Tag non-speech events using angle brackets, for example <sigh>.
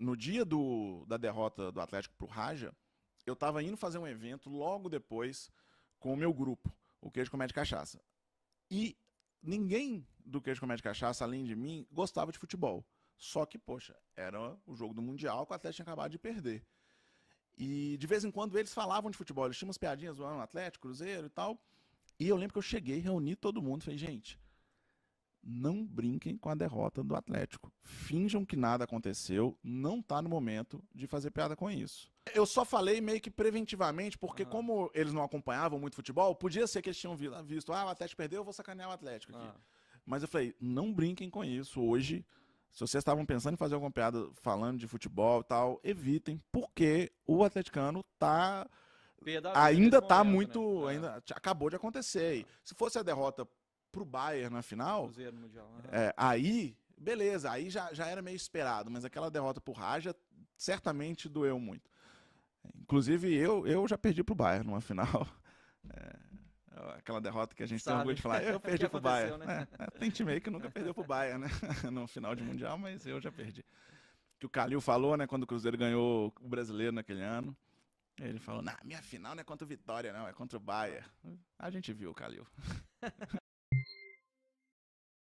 No dia do, da derrota do Atlético para o Raja, eu estava indo fazer um evento logo depois com o meu grupo, o Queijo Comédia Cachaça. E ninguém do Queijo Comédia Cachaça, além de mim, gostava de futebol. Só que, poxa, era o jogo do Mundial que o Atlético tinha acabado de perder. E de vez em quando eles falavam de futebol, eles tinham umas piadinhas do Atlético, Cruzeiro e tal. E eu lembro que eu cheguei, reuni todo mundo, falei, gente, não brinquem com a derrota do Atlético. Finjam que nada aconteceu, não tá no momento de fazer piada com isso. Eu só falei meio que preventivamente, porque ah. como eles não acompanhavam muito futebol, podia ser que eles tinham visto, ah, o Atlético perdeu, eu vou sacanear o Atlético aqui. Ah. Mas eu falei, não brinquem com isso hoje. Se vocês estavam pensando em fazer alguma piada falando de futebol e tal, evitem, porque o atleticano tá ainda tá momento, muito, né? É. ainda acabou de acontecer. Ah. se fosse a derrota pro Bayern na final. Cruzeiro Mundial. Uhum. É, aí, beleza, aí já, já era meio esperado, mas aquela derrota pro Raja certamente doeu muito. Inclusive, eu, eu já perdi pro Bayern numa final. <laughs> É, aquela derrota que a gente Sabe. tem orgulho de falar, eu <laughs> perdi pro Bayern. Né? É, é, tem time aí que nunca perdeu pro Bayern, né? <laughs> no final de Mundial, mas eu já perdi. Que o Calil falou, né, quando o Cruzeiro ganhou o brasileiro naquele ano. Ele falou, na minha final não é contra o Vitória, não, é contra o Bayern. A gente viu o Calil.